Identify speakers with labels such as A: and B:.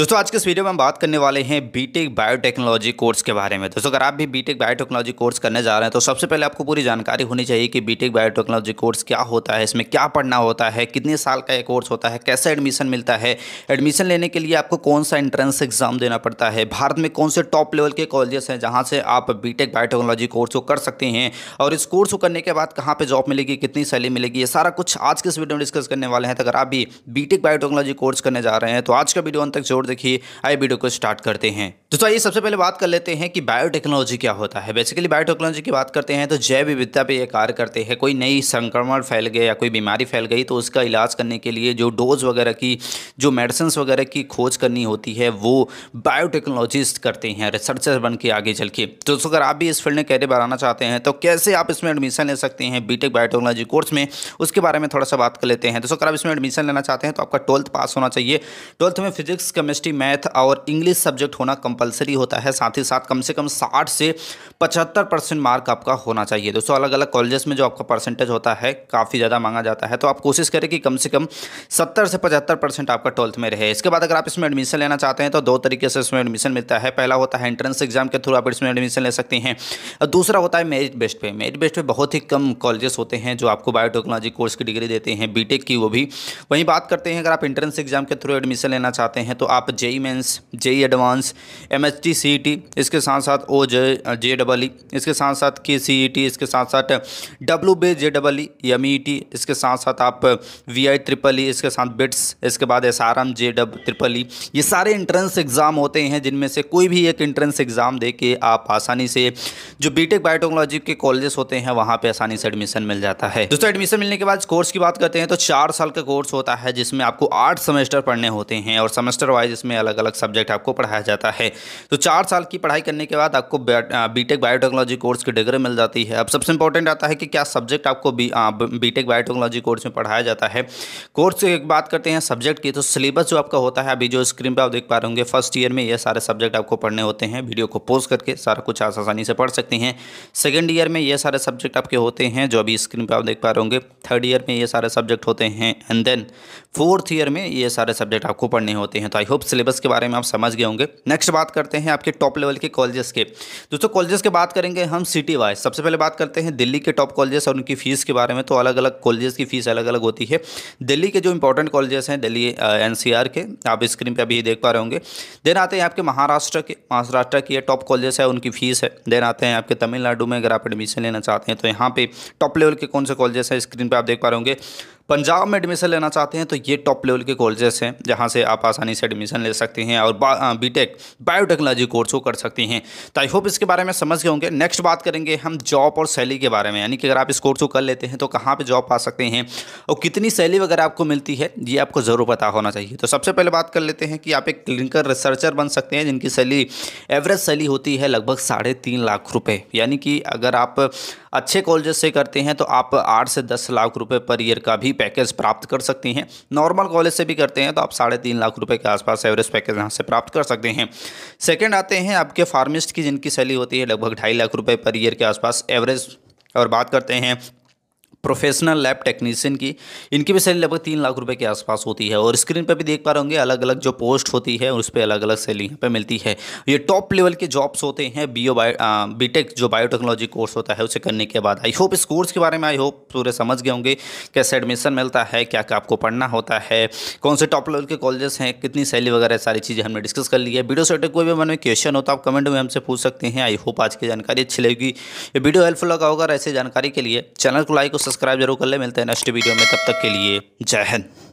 A: दोस्तों आज के इस वीडियो में हम बात करने वाले हैं बीटेक बायोटेक्नोलॉजी कोर्स के बारे में दोस्तों अगर आप भी बीटेक बायोटेक्नोलॉजी कोर्स करने जा रहे हैं तो सबसे पहले आपको पूरी जानकारी होनी चाहिए कि बीटेक बायोटेक्नोलॉजी कोर्स क्या होता है इसमें क्या पढ़ना होता है कितने साल का ये कोर्स होता है कैसे एडमिशन मिलता है एडमिशन लेने के लिए आपको कौन सा एंट्रेंस एग्जाम देना पड़ता है भारत में कौन से टॉप लेवल के कॉलेजेस हैं जहाँ से आप बी बायोटेक्नोलॉजी कोर्स को कर सकते हैं और इस कोर्स को करने के बाद कहाँ पर जॉब मिलेगी कितनी सैलरी मिलेगी ये सारा कुछ आज के इस वीडियो में डिस्कस करने वाले हैं तो अगर आप भी बीटेक बायोटेक्नोलॉजी कोर्स करने जा रहे हैं तो आज का वीडियो अंत तक जोड़ देखिए आई वीडियो को स्टार्ट करते हैं तो, तो आइए सबसे पहले बात कर लेते हैं कि बायोटेक्नोलॉजी क्या होता है बेसिकली बायोटेक्नोलॉजी की बात करते हैं तो जैव विविधता पे ये कार्य करते हैं कोई नई संक्रमण फैल गया या कोई बीमारी फैल गई तो उसका इलाज करने के लिए जो डोज वगैरह की जो मेडिसिन वगैरह की खोज करनी होती है वो बायोटेक्नोलॉजिस्ट करते हैं रिसर्चर बन के आगे चल के दोस्तों तो अगर आप भी इस फील्ड में कैरियर बनाना चाहते हैं तो कैसे आप इसमें एडमिशन ले सकते हैं बी बायोटेक्नोलॉजी कोर्स में उसके बारे में थोड़ा सा बात कर लेते हैं दोस्तों तो अगर आप इसमें एडमिशन लेना चाहते हैं तो आपका ट्वेल्थ पास होना चाहिए ट्वेल्थ में फिजिक्स केमिस्ट्री मैथ और इंग्लिश सब्जेक्ट होना कंपलसरी होता है साथ ही साथ कम से कम साठ से पचहत्तर परसेंट मार्क आपका होना चाहिए दोस्तों अलग अलग कॉलेजेस में जो आपका परसेंटेज होता है काफ़ी ज़्यादा मांगा जाता है तो आप कोशिश करें कि कम से कम सत्तर से पचहत्तर परसेंट आपका ट्वेल्थ में रहे इसके बाद अगर आप इसमें एडमिशन लेना चाहते हैं तो दो तरीके से इसमें एडमिशन मिलता है पहला होता है एंट्रेंस एग्जाम के थ्रू आप इसमें एडमिशन ले सकते हैं और दूसरा होता है मेरिट बेस्ट पे मेरिट बेस्ट पे बहुत ही कम कॉलेजेस होते हैं जो आपको बायोटेक्नोलॉजी कोर्स की डिग्री देते हैं बी की वो भी वहीं बात करते हैं अगर आप एंट्रेंस एग्जाम के थ्रू एडमिशन लेना चाहते हैं तो आप JEE Mains JEE Advanced M H T C E T इसके साथ साथ ओ जे जे डबल ई इसके साथ साथ के सी ई टी इसके साथ साथ W B J double E M E T इसके साथ साथ आप वी आई ट्रिपल ई इसके साथ बिट्स e e इसके बाद एस आर एम जे डब ट्रिपल ई ये सारे इंट्रेंस एग्ज़ाम होते हैं जिनमें से कोई भी एक इंट्रेंस एग्ज़ाम दे के आप आसानी से जो बी टेक बायोटेक्नोलॉजी के कॉलेजेस होते हैं वहाँ पर आसानी से एडमिशन मिल जाता है दोस्तों एडमिशन मिलने के बाद कोर्स की बात करते हैं तो चार साल का कोर्स होता है जिसमें आपको आठ सेमेस्टर पढ़ने होते हैं और सेमेस्टर वाइज इसमें अलग अलग सब्जेक्ट आपको पढ़ाया जाता है तो चार साल की पढ़ाई करने के बाद आपको बीटेक बायोटेक्नोलॉजी कोर्स की डिग्री मिल जाती है अब सबसे इंपॉर्टेंट आता है कि क्या सब्जेक्ट आपको बी बीटेक बायोटेक्नोलॉजी कोर्स में पढ़ाया जाता है कोर्स की बात करते हैं सब्जेक्ट की तो सिलेबस जो आपका होता है अभी जो स्क्रीन पर आप देख पा रहे होंगे फर्स्ट ईयर में ये सारे सब्जेक्ट आपको पढ़ने होते हैं वीडियो को पोज करके सारा कुछ आसानी से पढ़ सकते हैं सेकेंड ईयर में ये सारे सब्जेक्ट आपके होते हैं जो अभी स्क्रीन पर आप देख पा रहे होंगे थर्ड ईयर में ये सारे सब्जेक्ट होते हैं एंड देन फोर्थ ईयर में ये सारे सब्जेक्ट आपको पढ़ने होते हैं तो आई होप सिलेबस के बारे में आप समझ गए होंगे नेक्स्ट बात बात करते हैं आपके टॉप लेवल के कॉलेजेस के दोस्तों कॉलेजेस के बात करेंगे हम सिटी वाइज सबसे पहले बात करते हैं दिल्ली के टॉप कॉलेजेस और उनकी फ़ीस के बारे में तो अलग अलग कॉलेजेस की फ़ीस अलग अलग होती है दिल्ली के जो इंपॉर्टेंट कॉलेजेस हैं दिल्ली एन के आप स्क्रीन पर अभी देख पा रहे होंगे देन आते हैं आपके महाराष्ट्र के महाराष्ट्र की टॉप कॉलेजेस है उनकी फ़ीस है देन आते हैं आपके तमिलनाडु में अगर आप एडमिशन लेना चाहते हैं तो यहाँ पे टॉप लेवल के कौन से कॉलेजेस हैं स्क्रीन पर आप देख पा रहे होंगे पंजाब में एडमिशन लेना चाहते हैं तो ये टॉप लेवल के कॉलेजेस हैं जहाँ से आप आसानी से एडमिशन ले सकते हैं और बीटेक बायोटेक्नोलॉजी कोर्स को कर सकते हैं तो आई होप इसके बारे में समझ गए होंगे नेक्स्ट बात करेंगे हम जॉब और सैलरी के बारे में यानी कि अगर आप इस कोर्स को कर लेते हैं तो कहाँ पर जॉब पा सकते हैं और कितनी सैलरी वगैरह आपको मिलती है ये आपको ज़रूर पता होना चाहिए तो सबसे पहले बात कर लेते हैं कि आप एक क्लिनिकल रिसर्चर बन सकते हैं जिनकी सैली एवरेज सैली होती है लगभग साढ़े तीन लाख रुपये यानी कि अगर आप अच्छे कॉलेज से करते हैं तो आप आठ से दस लाख रुपये पर ईयर का भी पैकेज प्राप्त कर सकते हैं नॉर्मल कॉलेज से भी करते हैं तो आप साढ़े तीन लाख रुपये के आसपास एवरेज पैकेज यहाँ से प्राप्त कर सकते हैं सेकेंड आते हैं आपके फार्मिस्ट की जिनकी सैली होती है लगभग ढाई लाख रुपये पर ईयर के आसपास एवरेज और बात करते हैं प्रोफेशनल लैब टेक्नीशियन की इनकी भी सैलरी लगभग तीन लाख रुपए के आसपास होती है और स्क्रीन पर भी देख पा रहे होंगे अलग अलग जो पोस्ट होती है उस पर अलग अलग सैलरी यहाँ पर मिलती है ये टॉप लेवल के जॉब्स होते हैं बी ओ बायो जो बायोटेक्नोलॉजी कोर्स होता है उसे करने के बाद आई होप इस कोर्स के बारे में आई होप पूरे समझ गए होंगे कैसे एडमिशन मिलता है क्या क्या आपको पढ़ना होता है कौन से टॉप लेवल के कॉलेजेस हैं कितनी सैलरी वगैरह सारी चीज़ें हमने डिस्कस कर ली है वीडियो से कोई भी मन में क्वेश्चन हो तो आप कमेंट में हमसे पूछ सकते हैं आई होप आज की जानकारी अच्छी लगेगी ये वीडियो हेल्पफुल लगा होगा ऐसे जानकारी के लिए चैनल को लाइक और सब्सक्राइब जरूर कर ले मिलते हैं नेक्स्ट वीडियो में तब तक के लिए जय हिंद